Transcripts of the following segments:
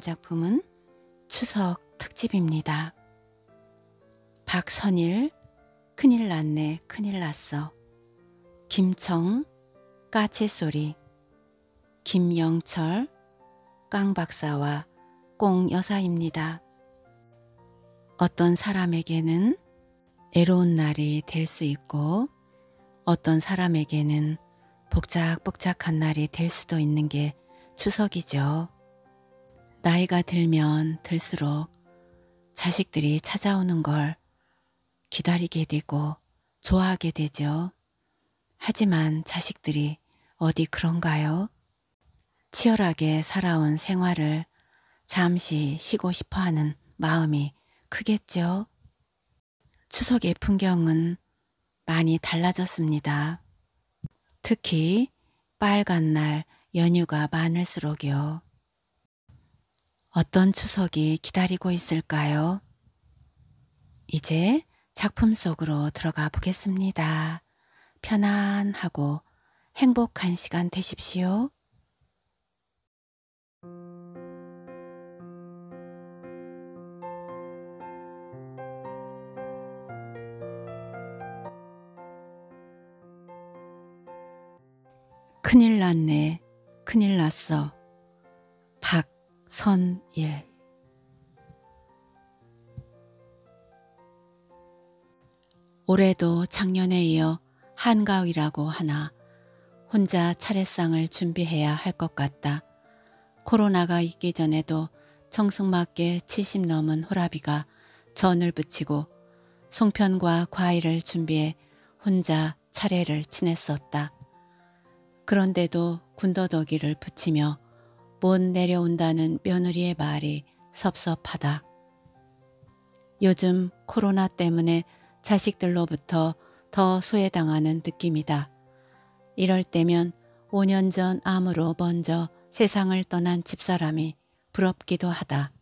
보 작품은 추석 특집입니다. 박선일, 큰일 났네, 큰일 났어. 김청, 까치소리. 김영철, 깡박사와 꽁여사입니다. 어떤 사람에게는 애로운 날이 될 수 있고 어떤 사람에게는 복작복작한 날이 될 수도 있는 게 추석이죠. 나이가 들면 들수록 자식들이 찾아오는 걸 기다리게 되고 좋아하게 되죠. 하지만 자식들이 어디 그런가요? 치열하게 살아온 생활을 잠시 쉬고 싶어 하는 마음이 크겠죠. 추석의 풍경은 많이 달라졌습니다. 특히 빨간 날 연휴가 많을수록요. 어떤 추석이 기다리고 있을까요? 이제 작품 속으로 들어가 보겠습니다. 편안하고 행복한 시간 되십시오. 큰일 났네. 큰일 났어. 선일 올해도 작년에 이어 한가위라고 하나 혼자 차례상을 준비해야 할 것 같다. 코로나가 있기 전에도 청승맞게 70 넘은 호라비가 전을 붙이고 송편과 과일을 준비해 혼자 차례를 지냈었다. 그런데도 군더더기를 붙이며 못 내려온다는 며느리의 말이 섭섭하다. 요즘 코로나 때문에 자식들로부터 더 소외당하는 느낌이다. 이럴 때면 5년 전 암으로 먼저 세상을 떠난 집사람이 부럽기도 하다.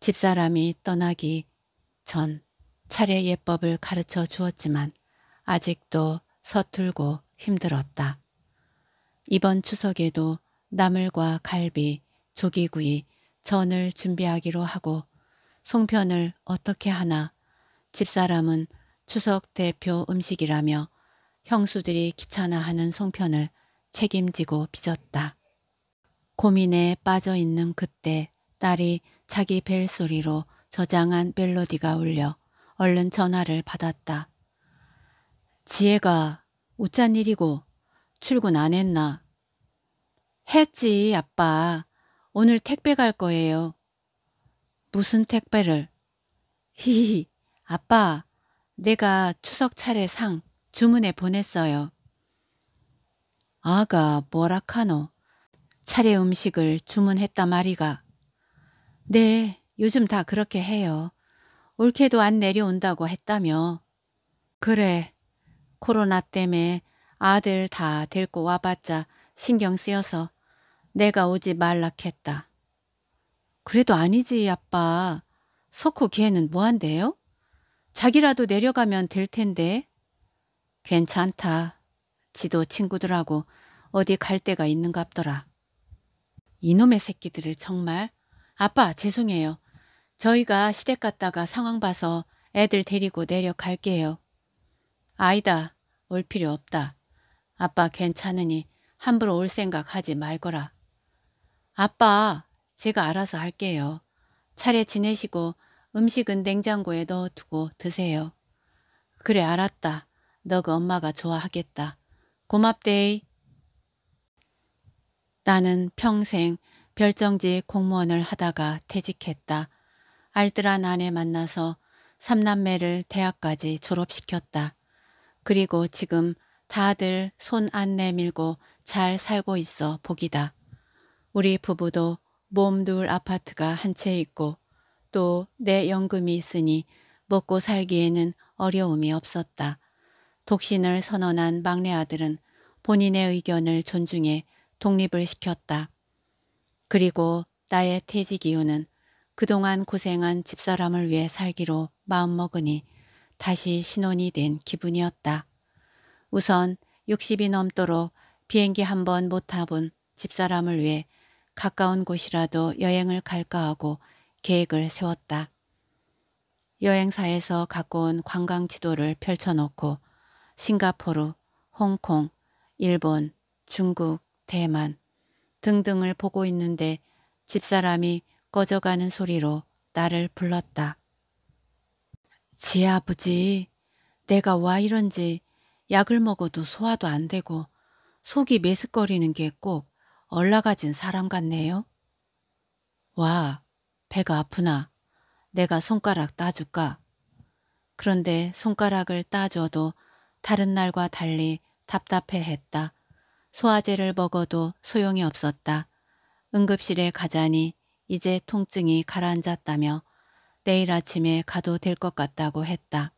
집사람이 떠나기 전 차례 예법을 가르쳐 주었지만 아직도 서툴고 힘들었다. 이번 추석에도 나물과 갈비, 조기구이, 전을 준비하기로 하고 송편을 어떻게 하나 집사람은 추석 대표 음식이라며 형수들이 귀찮아하는 송편을 책임지고 빚었다. 고민에 빠져있는 그때 딸이 자기 벨소리로 저장한 멜로디가 울려 얼른 전화를 받았다. 지혜가 웃잔 일이고 출근 안 했나? 했지, 아빠. 오늘 택배 갈 거예요. 무슨 택배를? 히히, 아빠, 내가 추석 차례 상 주문해 보냈어요. 아가 뭐라카노? 차례 음식을 주문했다 말이가. 네, 요즘 다 그렇게 해요. 올케도 안 내려온다고 했다며. 그래, 코로나 때문에 아들 다 데리고 와봤자 신경 쓰여서 내가 오지 말라 했다. 그래도 아니지 아빠. 석호 걔는 뭐한대요? 자기라도 내려가면 될 텐데. 괜찮다. 지도 친구들하고 어디 갈 데가 있는갑더라. 이놈의 새끼들을 정말. 아빠 죄송해요. 저희가 시댁 갔다가 상황 봐서 애들 데리고 내려갈게요. 아이다. 올 필요 없다. 아빠 괜찮으니 함부로 올 생각 하지 말거라. 아빠, 제가 알아서 할게요. 차례 지내시고 음식은 냉장고에 넣어두고 드세요. 그래 알았다. 너가 엄마가 좋아하겠다. 고맙데이. 나는 평생 별정직 공무원을 하다가 퇴직했다. 알뜰한 아내 만나서 삼남매를 대학까지 졸업시켰다. 그리고 지금 다들 손 안 내밀고 잘 살고 있어 복이다. 우리 부부도 몸둘 아파트가 한 채 있고 또 내 연금이 있으니 먹고 살기에는 어려움이 없었다. 독신을 선언한 막내 아들은 본인의 의견을 존중해 독립을 시켰다. 그리고 나의 퇴직 이유는 그동안 고생한 집사람을 위해 살기로 마음먹으니 다시 신혼이 된 기분이었다. 우선 60이 넘도록 비행기 한 번 못 타본 집사람을 위해 가까운 곳이라도 여행을 갈까 하고 계획을 세웠다. 여행사에서 갖고 온 관광 지도를 펼쳐놓고 싱가포르, 홍콩, 일본, 중국, 대만 등등을 보고 있는데 집사람이 꺼져가는 소리로 나를 불렀다. 지 아버지, 내가 와 이런지 약을 먹어도 소화도 안 되고 속이 메스거리는게꼭 올라가진 사람 같네요. 와, 배가 아프나. 내가 손가락 따줄까? 그런데 손가락을 따줘도 다른 날과 달리 답답해 했다. 소화제를 먹어도 소용이 없었다. 응급실에 가자니 이제 통증이 가라앉았다며 내일 아침에 가도 될 것 같다고 했다.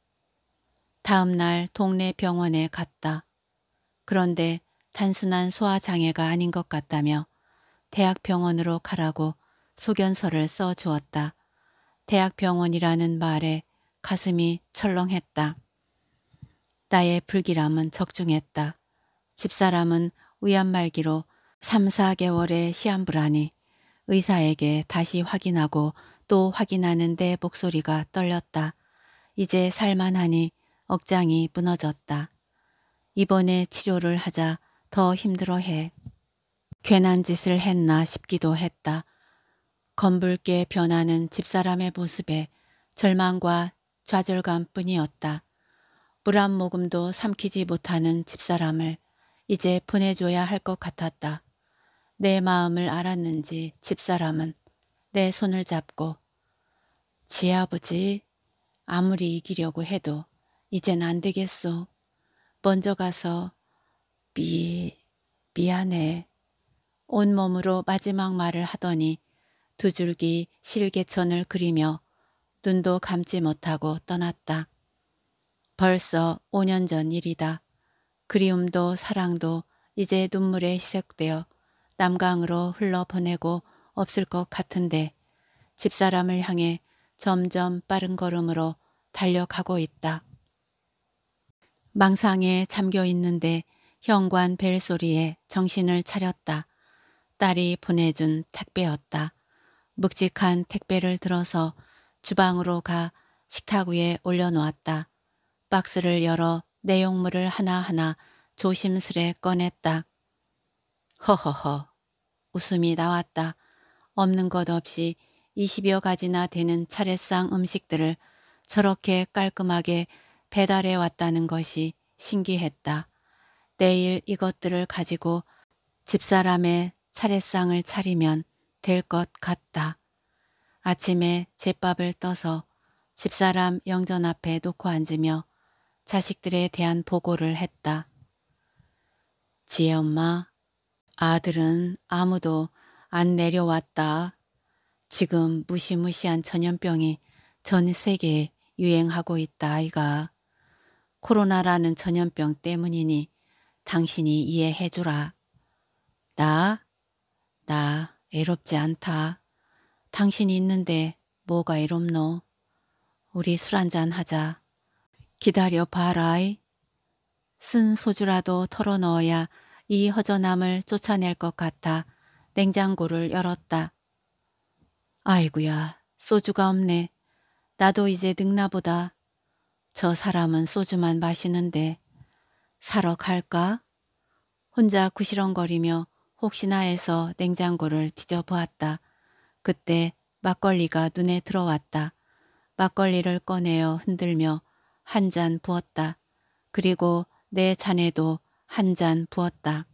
다음 날 동네 병원에 갔다. 그런데 단순한 소화장애가 아닌 것 같다며 대학병원으로 가라고 소견서를 써 주었다. 대학병원이라는 말에 가슴이 철렁했다. 나의 불길함은 적중했다. 집사람은 위안말기로 3, 4개월의 시한부라니 의사에게 다시 확인하고 또 확인하는 데 목소리가 떨렸다. 이제 살만하니 억장이 무너졌다. 이번에 치료를 하자 더 힘들어해. 괜한 짓을 했나 싶기도 했다. 검붉게 변하는 집사람의 모습에 절망과 좌절감뿐이었다. 물 한 모금도 삼키지 못하는 집사람을 이제 보내줘야 할 것 같았다. 내 마음을 알았는지 집사람은 내 손을 잡고 지 아버지 아무리 이기려고 해도 이젠 안 되겠소. 먼저 가서 미, 미안해. 온몸으로 마지막 말을 하더니 두 줄기 실개천을 그리며 눈도 감지 못하고 떠났다. 벌써 5년 전 일이다. 그리움도 사랑도 이제 눈물에 희석되어 남강으로 흘러보내고 없을 것 같은데 집사람을 향해 점점 빠른 걸음으로 달려가고 있다. 망상에 잠겨 있는데 현관 벨소리에 정신을 차렸다. 딸이 보내준 택배였다. 묵직한 택배를 들어서 주방으로 가 식탁 위에 올려놓았다. 박스를 열어 내용물을 하나하나 조심스레 꺼냈다. 허허허 웃음이 나왔다. 없는 것 없이 20여 가지나 되는 차례상 음식들을 저렇게 깔끔하게 배달해 왔다는 것이 신기했다. 내일 이것들을 가지고 집사람의 차례상을 차리면 될 것 같다. 아침에 제밥을 떠서 집사람 영전 앞에 놓고 앉으며 자식들에 대한 보고를 했다. 지혜 엄마, 아들은 아무도 안 내려왔다. 지금 무시무시한 전염병이 전 세계에 유행하고 있다, 아이가. 코로나라는 전염병 때문이니 당신이 이해해주라. 나? 나외롭지 않다. 당신이 있는데 뭐가 외롭노 우리 술 한 잔 하자. 기다려 봐라이. 쓴 소주라도 털어넣어야 이 허전함을 쫓아낼 것 같아 냉장고를 열었다. 아이구야 소주가 없네. 나도 이제 늙나보다. 저 사람은 소주만 마시는데 사러 갈까? 혼자 구시렁거리며 혹시나 해서 냉장고를 뒤져보았다. 그때 막걸리가 눈에 들어왔다. 막걸리를 꺼내어 흔들며 한 잔 부었다. 그리고 내 잔에도 한 잔 부었다.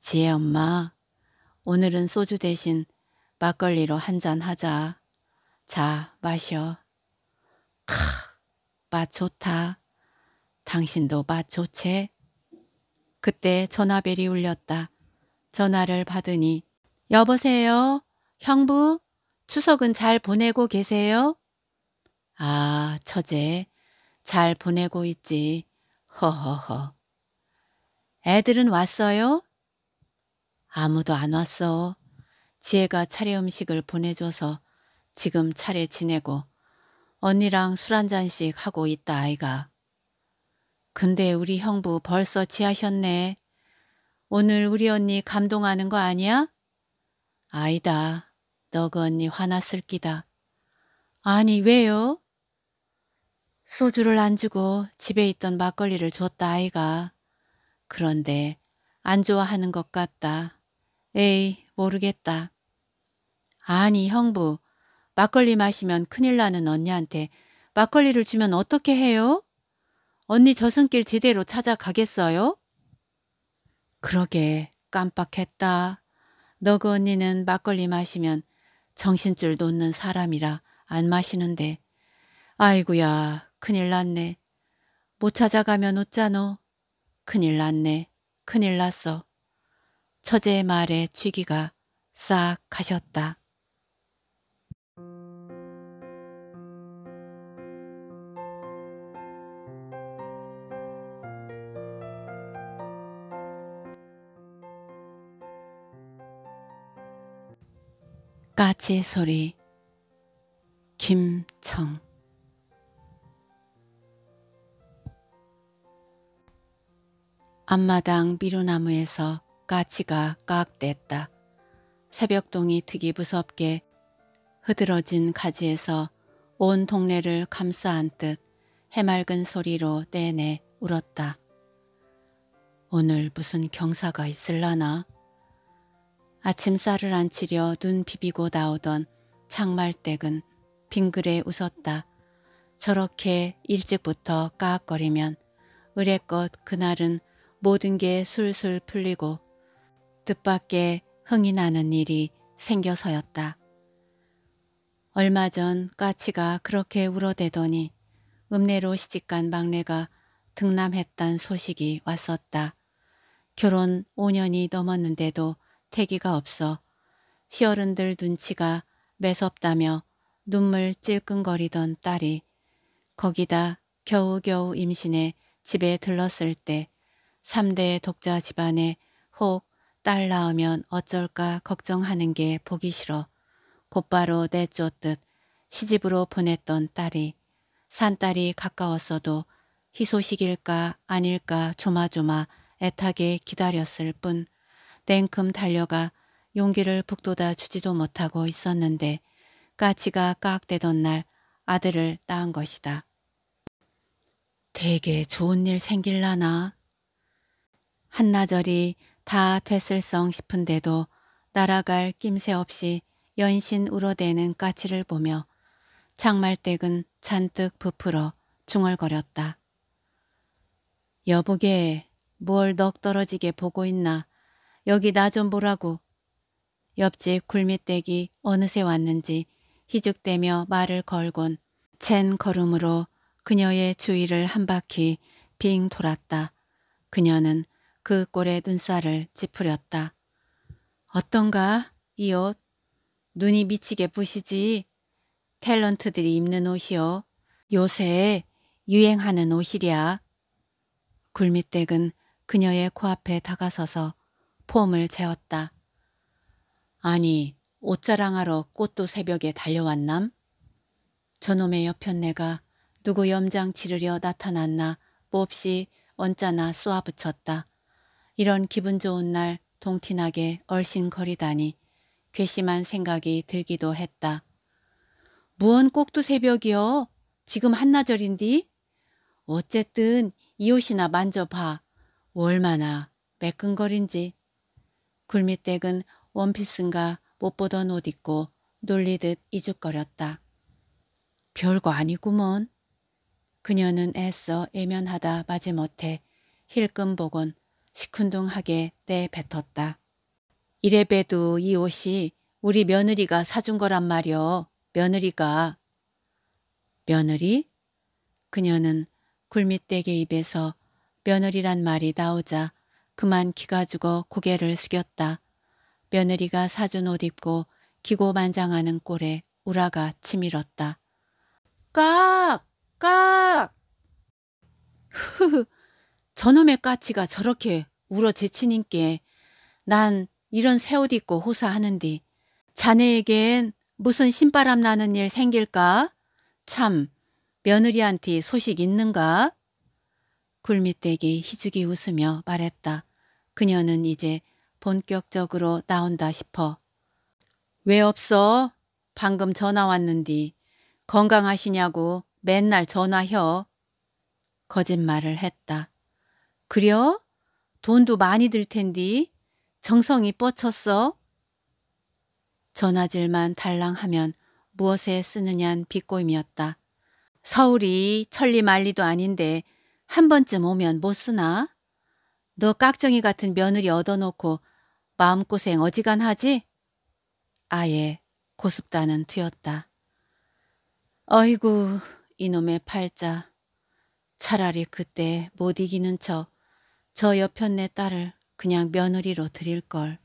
지혜 엄마, 오늘은 소주 대신 막걸리로 한 잔 하자. 자, 마셔. 캬, 맛 좋다. 당신도 마초체? 그때 전화벨이 울렸다. 전화를 받으니 여보세요? 형부? 추석은 잘 보내고 계세요? 아, 처제. 잘 보내고 있지. 허허허. 애들은 왔어요? 아무도 안 왔어. 지혜가 차례 음식을 보내줘서 지금 차례 지내고 언니랑 술 한잔씩 하고 있다 아이가. 근데 우리 형부 벌써 지하셨네. 오늘 우리 언니 감동하는 거 아니야? 아이다. 너그 언니 화났을 끼다. 아니 왜요? 소주를 안 주고 집에 있던 막걸리를 줬다 아이가. 그런데 안 좋아하는 것 같다. 에이 모르겠다. 아니 형부 막걸리 마시면 큰일 나는 언니한테 막걸리를 주면 어떻게 해요? 언니 저승길 제대로 찾아가겠어요? 그러게 깜빡했다. 너그 언니는 막걸리 마시면 정신줄 놓는 사람이라 안 마시는데 아이구야 큰일 났네. 못 찾아가면 웃자노. 큰일 났네. 큰일 났어. 처제의 말에 취기가 싹 가셨다. 나치의 소리 김청 앞마당 미루나무에서 까치가 깍댔다. 새벽동이 특이 무섭게 흐드러진 가지에서 온 동네를 감싸안듯 해맑은 소리로 내내 울었다. 오늘 무슨 경사가 있을라나? 아침살을 안 치려 눈 비비고 나오던 창말댁은 빙그레 웃었다. 저렇게 일찍부터 까악거리면 의뢰껏 그날은 모든 게 술술 풀리고 뜻밖의 흥이 나는 일이 생겨서였다. 얼마 전 까치가 그렇게 울어대더니 읍내로 시집간 막내가 등남했단 소식이 왔었다. 결혼 5년이 넘었는데도 태기가 없어 시어른들 눈치가 매섭다며 눈물 찔끔거리던 딸이 거기다 겨우겨우 임신해 집에 들렀을 때 3대 독자 집안에 혹 딸 낳으면 어쩔까 걱정하는 게 보기 싫어 곧바로 내쫓듯 시집으로 보냈던 딸이 산딸이 가까웠어도 희소식일까 아닐까 조마조마 애타게 기다렸을 뿐 냉큼 달려가 용기를 북돋아 주지도 못하고 있었는데 까치가 까악대던 날 아들을 낳은 것이다. 되게 좋은 일 생길라나? 한나절이 다 됐을성 싶은데도 날아갈 낌새 없이 연신 울어대는 까치를 보며 창말댁은 잔뜩 부풀어 중얼거렸다. 여보게, 뭘 넋 떨어지게 보고 있나? 여기 나 좀 보라고. 옆집 굴밑댁이 어느새 왔는지 희죽대며 말을 걸곤 챈 걸음으로 그녀의 주위를 한 바퀴 빙 돌았다. 그녀는 그꼴에 눈살을 찌푸렸다. 어떤가 이 옷? 눈이 미치게 부시지? 탤런트들이 입는 옷이요. 요새 유행하는 옷이랴. 굴밑댁은 그녀의 코앞에 다가서서 폼을 재웠다. 아니 옷자랑하러 꽃도 새벽에 달려왔남? 저놈의 옆편내가 누구 염장 치르려 나타났나 몹시 언짢아 쏘아붙였다. 이런 기분 좋은 날 동티나게 얼씬거리다니 괘씸한 생각이 들기도 했다. 무언 꼭두 새벽이여? 지금 한나절인디? 어쨌든 이 옷이나 만져봐. 얼마나 매끈거린지. 굴밑댁은 원피스인가 못 보던 옷 입고 놀리듯 이죽거렸다. 별거 아니구먼. 그녀는 애써 애면하다 마지못해 힐끔 보곤 시큰둥하게 내뱉었다. 이래봬도 이 옷이 우리 며느리가 사준 거란 말이여. 며느리가. 며느리? 그녀는 굴밑댁의 입에서 며느리란 말이 나오자 그만 기가 죽어 고개를 숙였다. 며느리가 사준 옷 입고 기고만장하는 꼴에 우라가 치밀었다. 깍! 깍! 흐흐 저놈의 까치가 저렇게 울어 제치님께 난 이런 새 옷 입고 호사하는디 자네에겐 무슨 신바람 나는 일 생길까? 참 며느리한테 소식 있는가? 굴밑대기 희죽이 웃으며 말했다. 그녀는 이제 본격적으로 나온다 싶어. 왜 없어? 방금 전화 왔는디. 건강하시냐고 맨날 전화혀. 거짓말을 했다. 그려? 돈도 많이 들 텐디. 정성이 뻗쳤어? 전화질만 달랑하면 무엇에 쓰느냐는 비꼬임이었다. 서울이 천리만리도 아닌데 한 번쯤 오면 못 쓰나? 너 깍정이 같은 며느리 얻어놓고 마음고생 어지간하지? 아예 고습단은 튀었다. 어이구 이놈의 팔자. 차라리 그때 못 이기는 척 저 옆편네 딸을 그냥 며느리로 드릴걸.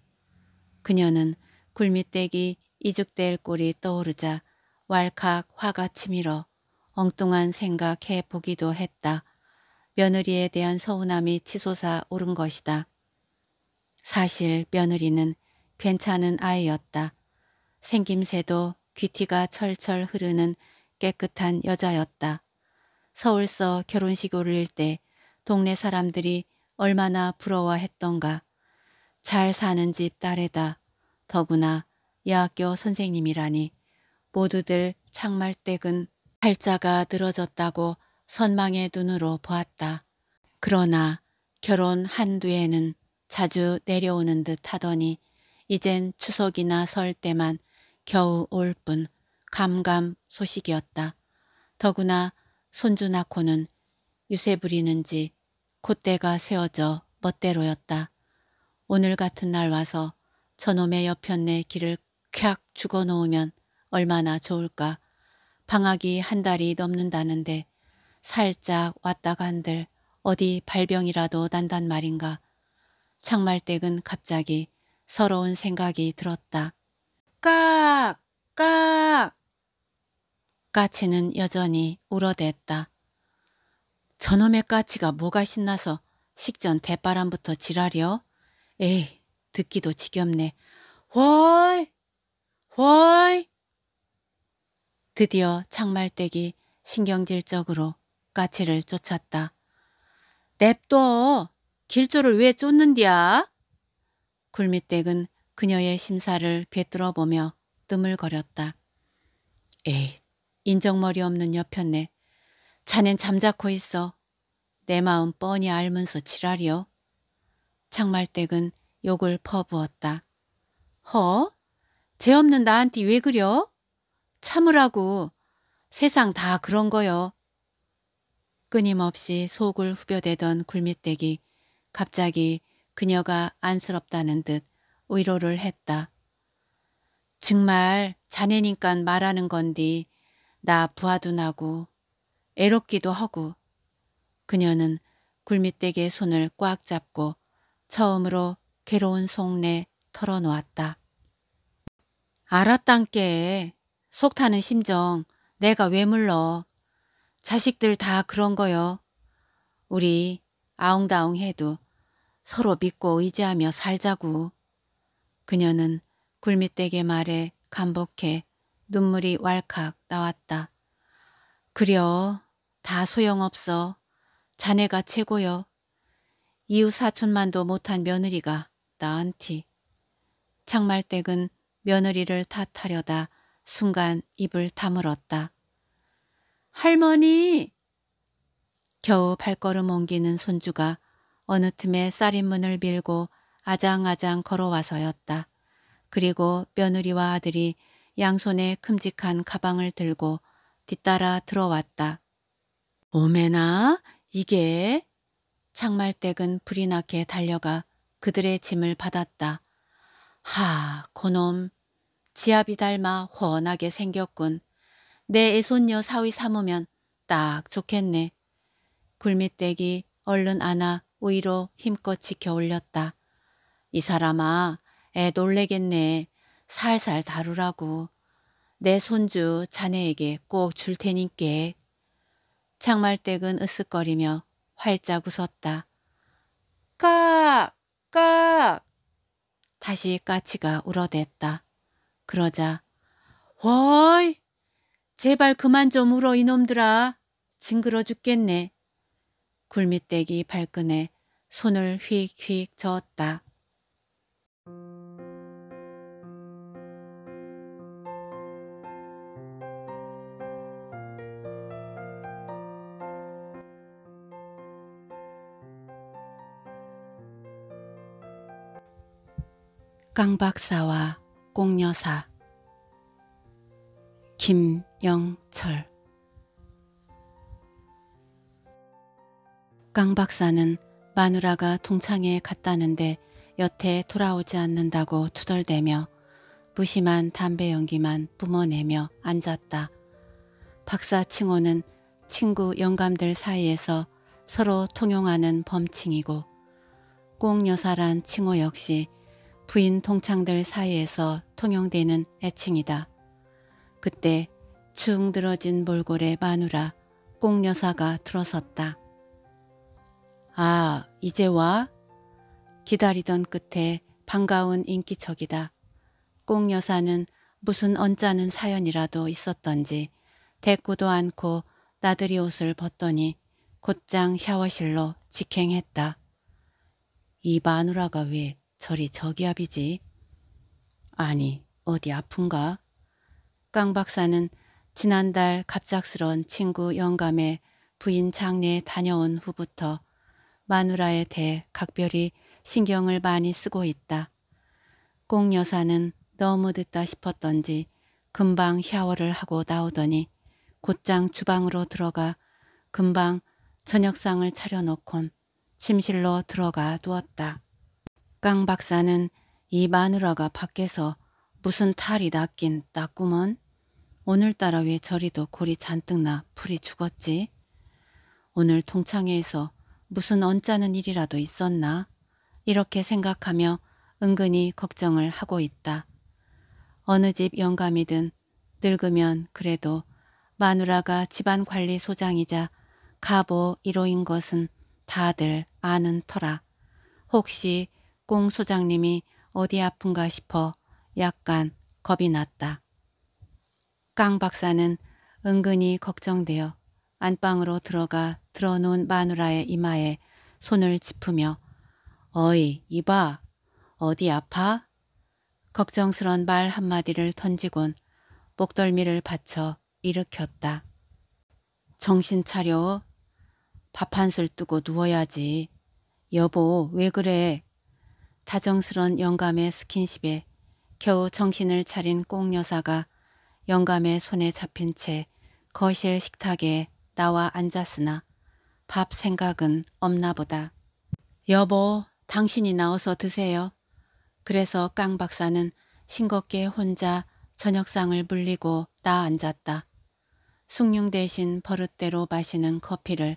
그녀는 굴밑대기 이죽될 꼴이 떠오르자 왈칵 화가 치밀어 엉뚱한 생각해 보기도 했다. 며느리에 대한 서운함이 치솟아 오른 것이다. 사실 며느리는 괜찮은 아이였다. 생김새도 귀티가 철철 흐르는 깨끗한 여자였다. 서울서 결혼식 올릴 때 동네 사람들이 얼마나 부러워했던가. 잘 사는 집 딸에다. 더구나 여학교 선생님이라니. 모두들 창말댁은 팔자가 늘어졌다고 선망의 눈으로 보았다. 그러나 결혼 한뒤에는 자주 내려오는 듯 하더니 이젠 추석이나 설 때만 겨우 올 뿐 감감 소식이었다. 더구나 손주 낳고는 유세 부리는지 콧대가 세워져 멋대로였다. 오늘 같은 날 와서 저놈의 옆편내 길을 콱 죽어놓으면 얼마나 좋을까. 방학이 한 달이 넘는다는데 살짝 왔다 간들 어디 발병이라도 난단 말인가. 창말댁은 갑자기 서러운 생각이 들었다. 깍! 깍! 까치는 여전히 울어댔다. 저놈의 까치가 뭐가 신나서 식전 대바람부터 지랄이여? 에이, 듣기도 지겹네. 호이! 헐! 이 드디어 창말댁이 신경질적으로 가치를 쫓았다. 냅둬. 길조를 왜 쫓는디야? 굴밑댁은 그녀의 심사를 괴뚫어 보며 뜨물거렸다. 에이, 인정머리 없는 여편네. 자넨 잠자코 있어. 내 마음 뻔히 알면서 지랄이여. 창말댁은 욕을 퍼부었다. 허? 죄 없는 나한테 왜 그려? 참으라고. 세상 다 그런 거여. 끊임없이 속을 후벼대던 굴밑 i t 댁이 갑자기 그녀가 안쓰럽다는 듯 위로를 했다. 정말 자네니깐 말하는 건디 나 부하도 나고 애롭기도 하고 그녀는 굴밑댁의 손을 꽉 잡고 처음으로 괴로운 속내 털어놓았다. 알았단께 속타는 심정 내가 왜 물러 자식들 다 그런 거요. 우리 아웅다웅 해도 서로 믿고 의지하며 살자고. 그녀는 굴밑 i t 게 말에 간복해 눈물이 왈칵 나왔다. 그려 다 소용없어. 자네가 최고여. 이웃 사촌만도 못한 며느리가 나한테. 창말댁은 며느리를 탓하려다 순간 입을 다물었다. 할머니! 겨우 발걸음 옮기는 손주가 어느 틈에 쌀인문을 밀고 아장아장 걸어와서였다. 그리고 며느리와 아들이 양손에 큼직한 가방을 들고 뒤따라 들어왔다. 오메나? 이게? 창말댁은 불이 나게 달려가 그들의 짐을 받았다. 하, 고놈. 지압이 닮아 훤하게 생겼군. 내 애손녀 사위 삼으면 딱 좋겠네. 굴밑떼기 얼른 안아 우위로 힘껏 지켜 올렸다. 이 사람아 애 놀래겠네. 살살 다루라고. 내 손주 자네에게 꼭 줄 테니께. 창말댁은 으쓱거리며 활짝 웃었다. 깍! 깍! 다시 까치가 울어댔다. 그러자 어이! 제발 그만 좀 울어 이놈들아. 징그러 죽겠네. 굴밑대기 발끈에 손을 휙휙 저었다. 깡박사와 꽁녀사김 영철 강 박사는 마누라가 동창회에 갔다는데 여태 돌아오지 않는다고 투덜대며 무심한 담배 연기만 뿜어내며 앉았다. 박사 칭호는 친구 영감들 사이에서 서로 통용하는 범칭이고 꽁여사란 칭호 역시 부인 동창들 사이에서 통용되는 애칭이다. 그때 축 늘어진 몰골에 마누라 꽁여사가 들어섰다. 아 이제 와? 기다리던 끝에 반가운 인기척이다. 꽁여사는 무슨 언짢은 사연이라도 있었던지 대꾸도 않고 나들이 옷을 벗더니 곧장 샤워실로 직행했다. 이 마누라가 왜 저리 저기압이지? 아니 어디 아픈가? 깡 박사는 지난달 갑작스런 친구 영감의 부인 장례에 다녀온 후부터 마누라에 대해 각별히 신경을 많이 쓰고 있다. 꽁 여사는 너무 늦다 싶었던지 금방 샤워를 하고 나오더니 곧장 주방으로 들어가 금방 저녁상을 차려놓곤 침실로 들어가 누웠다. 깡 박사는 이 마누라가 밖에서 무슨 탈이 났긴 났구먼. 오늘따라 왜 저리도 골이 잔뜩 나 풀이 죽었지? 오늘 동창회에서 무슨 언짢은 일이라도 있었나? 이렇게 생각하며 은근히 걱정을 하고 있다. 어느 집 영감이든 늙으면 그래도 마누라가 집안 관리 소장이자 가보 1호인 것은 다들 아는 터라. 혹시 꽁 소장님이 어디 아픈가 싶어 약간 겁이 났다. 강 박사는 은근히 걱정되어 안방으로 들어가 들어놓은 마누라의 이마에 손을 짚으며 어이 이봐 어디 아파? 걱정스런 말 한마디를 던지곤 목덜미를 받쳐 일으켰다. 정신 차려. 밥 한 술 뜨고 누워야지. 여보 왜 그래? 다정스런 영감의 스킨십에 겨우 정신을 차린 꽁여사가 영감의 손에 잡힌 채 거실 식탁에 나와 앉았으나 밥 생각은 없나 보다. 여보, 당신이 나와서 드세요. 그래서 깡 박사는 싱겁게 혼자 저녁상을 물리고 나앉았다. 숭늉 대신 버릇대로 마시는 커피를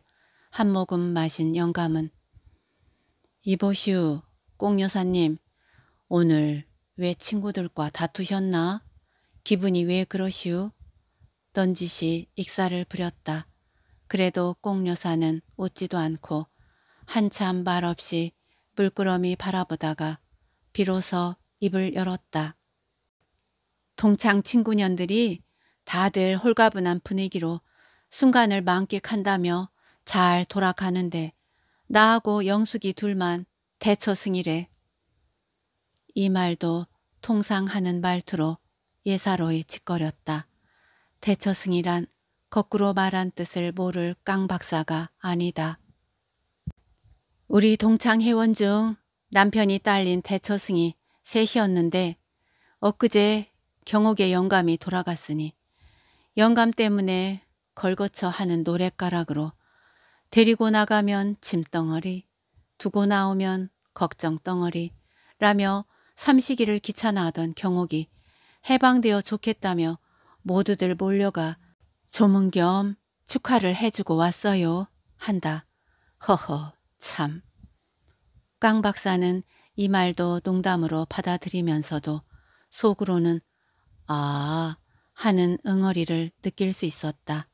한 모금 마신 영감은 이보슈, 꽁여사님, 오늘 왜 친구들과 다투셨나? 기분이 왜그러시우 넌지시 익사를 부렸다. 그래도 꼭여사는 웃지도 않고 한참 말없이 물끄러미 바라보다가 비로소 입을 열었다. 동창 친구년들이 다들 홀가분한 분위기로 순간을 만끽한다며 잘 돌아가는데 나하고 영숙이 둘만 대처승이래. 이 말도 통상 하는 말투로 예사로이 짓거렸다. 대처승이란 거꾸로 말한 뜻을 모를 깡 박사가 아니다. 우리 동창 회원 중 남편이 딸린 대처승이 셋이었는데 엊그제 경옥의 영감이 돌아갔으니 영감 때문에 걸거쳐 하는 노랫가락으로 데리고 나가면 짐덩어리, 두고 나오면 걱정덩어리 라며 삼시기를 귀찮아하던 경옥이 해방되어 좋겠다며 모두들 몰려가 조문 겸 축하를 해주고 왔어요 한다. 허허 참. 깡 박사는 이 말도 농담으로 받아들이면서도 속으로는 아 하는 응어리를 느낄 수 있었다.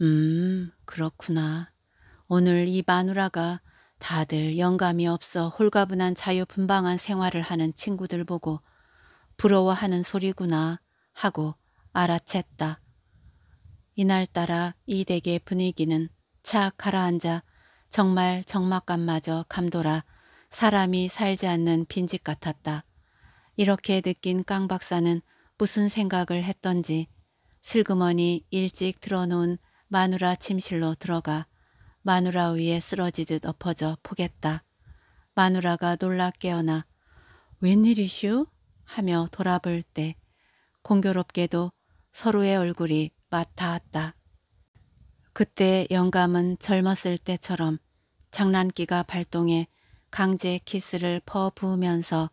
음 그렇구나. 오늘 이 마누라가 다들 영감이 없어 홀가분한 자유분방한 생활을 하는 친구들 보고 부러워하는 소리구나 하고 알아챘다. 이날따라 이 댁의 분위기는 차 가라앉아 정말 적막감마저 감돌아 사람이 살지 않는 빈집 같았다. 이렇게 느낀 깡 박사는 무슨 생각을 했던지 슬그머니 일찍 들어놓은 마누라 침실로 들어가 마누라 위에 쓰러지듯 엎어져 포겠다. 마누라가 놀라 깨어나 웬일이슈? 하며 돌아볼 때 공교롭게도 서로의 얼굴이 맞닿았다. 그때 영감은 젊었을 때처럼 장난기가 발동해 강제 키스를 퍼부으면서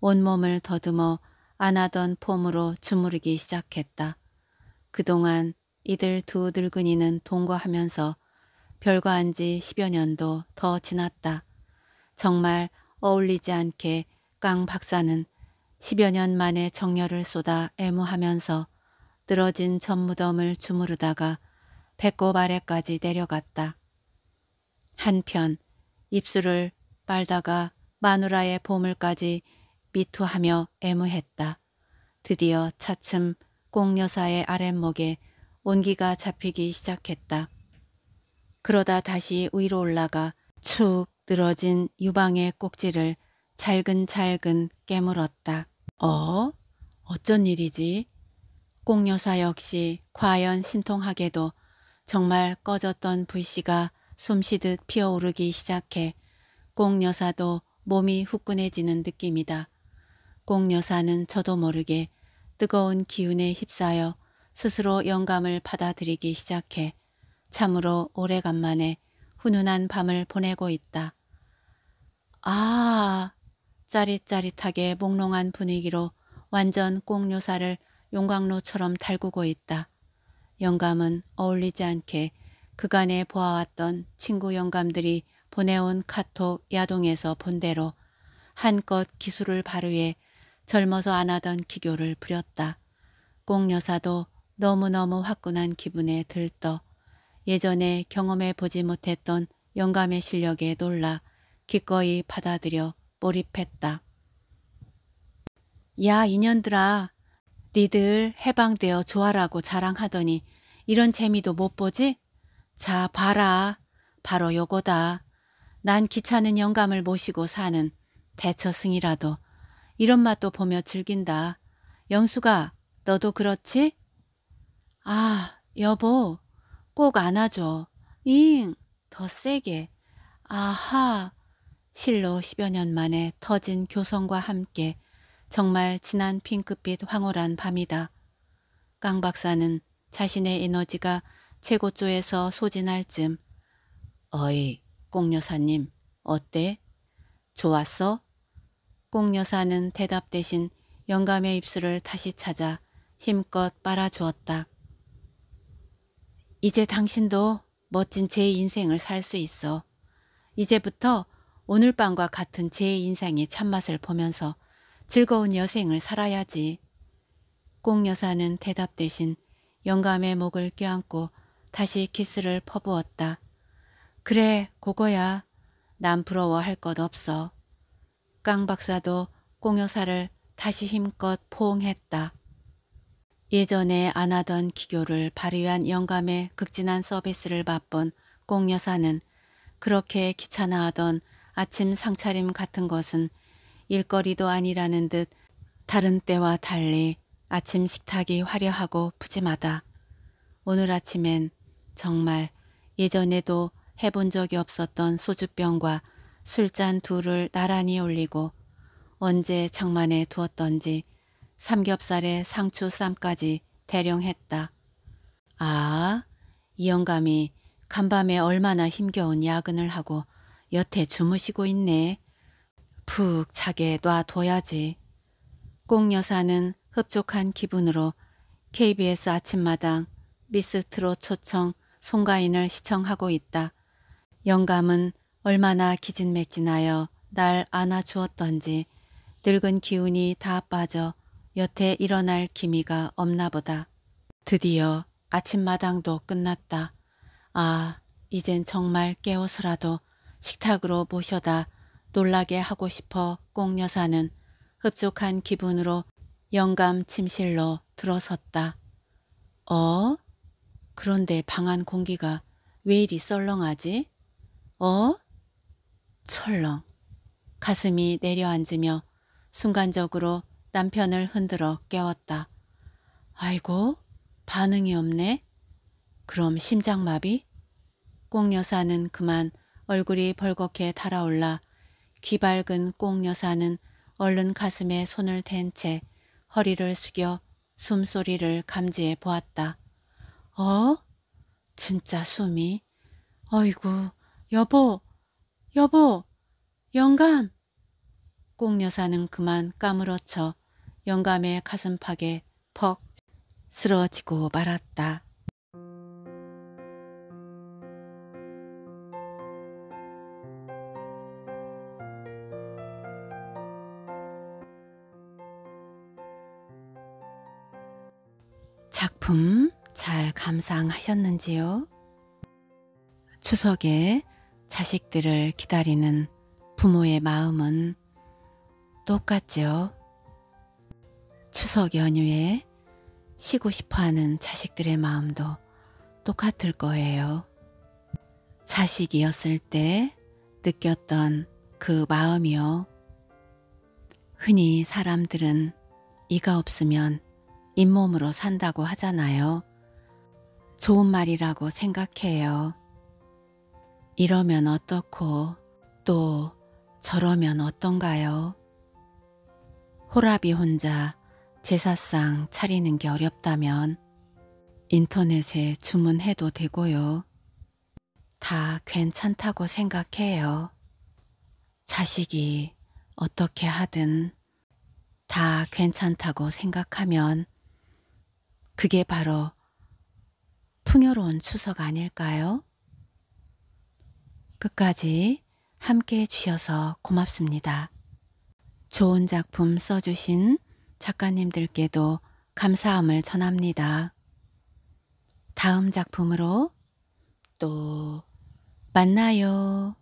온몸을 더듬어 안 하던 폼으로 주무르기 시작했다. 그동안 이들 두 늙은이는 동거하면서 별거한 지 10여 년도 더 지났다. 정말 어울리지 않게 깡 박사는 10여 년 만에 정열을 쏟아 애무하면서 늘어진 전무덤을 주무르다가 배꼽 아래까지 내려갔다. 한편 입술을 빨다가 마누라의 보물까지 미투하며 애무했다. 드디어 차츰 꽁여사의 아랫목에 온기가 잡히기 시작했다. 그러다 다시 위로 올라가 축 늘어진 유방의 꼭지를 잘근잘근 깨물었다. 어? 어쩐 일이지? 꽁여사 역시 과연 신통하게도 정말 꺼졌던 불씨가 숨쉬듯 피어오르기 시작해 꽁여사도 몸이 후끈해지는 느낌이다. 꽁여사는 저도 모르게 뜨거운 기운에 휩싸여 스스로 영감을 받아들이기 시작해 참으로 오래간만에 훈훈한 밤을 보내고 있다. 아, 짜릿짜릿하게 몽롱한 분위기로 완전 꽁요사를 용광로처럼 달구고 있다. 영감은 어울리지 않게 그간에 보아왔던 친구 영감들이 보내온 카톡 야동에서 본대로 한껏 기술을 발휘해 젊어서 안 하던 기교를 부렸다. 꽁요사도 너무너무 화끈한 기분에 들떠 예전에 경험해 보지 못했던 영감의 실력에 놀라 기꺼이 받아들여 몰입했다. 야인연들아 니들 해방되어 좋아라고 자랑하더니 이런 재미도 못 보지? 자 봐라 바로 요거다. 난 귀찮은 영감을 모시고 사는 대처승이라도 이런 맛도 보며 즐긴다. 영수가 너도 그렇지? 아 여보 꼭 안아줘. 잉더 세게 아하 실로 10여 년 만에 터진 교성과 함께 정말 진한 핑크빛 황홀한 밤이다. 깡 박사는 자신의 에너지가 최고조에서 소진할 쯤 어이 꽁여사님 어때? 좋았어? 꽁여사는 대답 대신 영감의 입술을 다시 찾아 힘껏 빨아주었다. 이제 당신도 멋진 제 인생을 살 수 있어. 이제부터 오늘 밤과 같은 제인생의 참맛을 보면서 즐거운 여생을 살아야지. 꽁 여사는 대답 대신 영감의 목을 껴안고 다시 키스를 퍼부었다. 그래, 고거야난 부러워할 것 없어. 깡 박사도 꽁 여사를 다시 힘껏 포옹했다. 예전에 안 하던 기교를 발휘한 영감의 극진한 서비스를 맛본 꽁 여사는 그렇게 귀찮아하던 아침 상차림 같은 것은 일거리도 아니라는 듯 다른 때와 달리 아침 식탁이 화려하고 푸짐하다. 오늘 아침엔 정말 예전에도 해본 적이 없었던 소주병과 술잔 둘을 나란히 올리고 언제 장만에 두었던지 삼겹살에 상추 쌈까지 대령했다. 아, 이 영감이 간밤에 얼마나 힘겨운 야근을 하고 여태 주무시고 있네. 푹 자게 놔둬야지. 꼭 여사는 흡족한 기분으로 KBS 아침마당 미스트롯 초청 송가인을 시청하고 있다. 영감은 얼마나 기진맥진하여 날 안아주었던지 늙은 기운이 다 빠져 여태 일어날 기미가 없나 보다. 드디어 아침마당도 끝났다. 아, 이젠 정말 깨워서라도 식탁으로 모셔다 놀라게 하고 싶어 꽁여사는 흡족한 기분으로 영감 침실로 들어섰다. 어? 그런데 방안 공기가 왜 이리 썰렁하지? 어? 철렁. 가슴이 내려앉으며 순간적으로 남편을 흔들어 깨웠다. 아이고, 반응이 없네. 그럼 심장마비? 꽁여사는 그만 얼굴이 벌겋게 달아올라 귀밝은 꽁여사는 얼른 가슴에 손을 댄 채 허리를 숙여 숨소리를 감지해 보았다. 어? 진짜 숨이? 어이구, 여보, 여보, 영감! 꽁여사는 그만 까무러쳐 영감의 가슴팍에 퍽 쓰러지고 말았다. 감상하셨는지요? 추석에 자식들을 기다리는 부모의 마음은 똑같지요. 추석 연휴에 쉬고 싶어 하는 자식들의 마음도 똑같을 거예요. 자식이었을 때 느꼈던 그 마음이요. 흔히 사람들은 이가 없으면 잇몸으로 산다고 하잖아요. 좋은 말이라고 생각해요. 이러면 어떻고 또 저러면 어떤가요? 호랍이 혼자 제사상 차리는 게 어렵다면 인터넷에 주문해도 되고요. 다 괜찮다고 생각해요. 자식이 어떻게 하든 다 괜찮다고 생각하면 그게 바로 풍요로운 추석 아닐까요? 끝까지 함께 해주셔서 고맙습니다. 좋은 작품 써주신 작가님들께도 감사함을 전합니다. 다음 작품으로 또 만나요.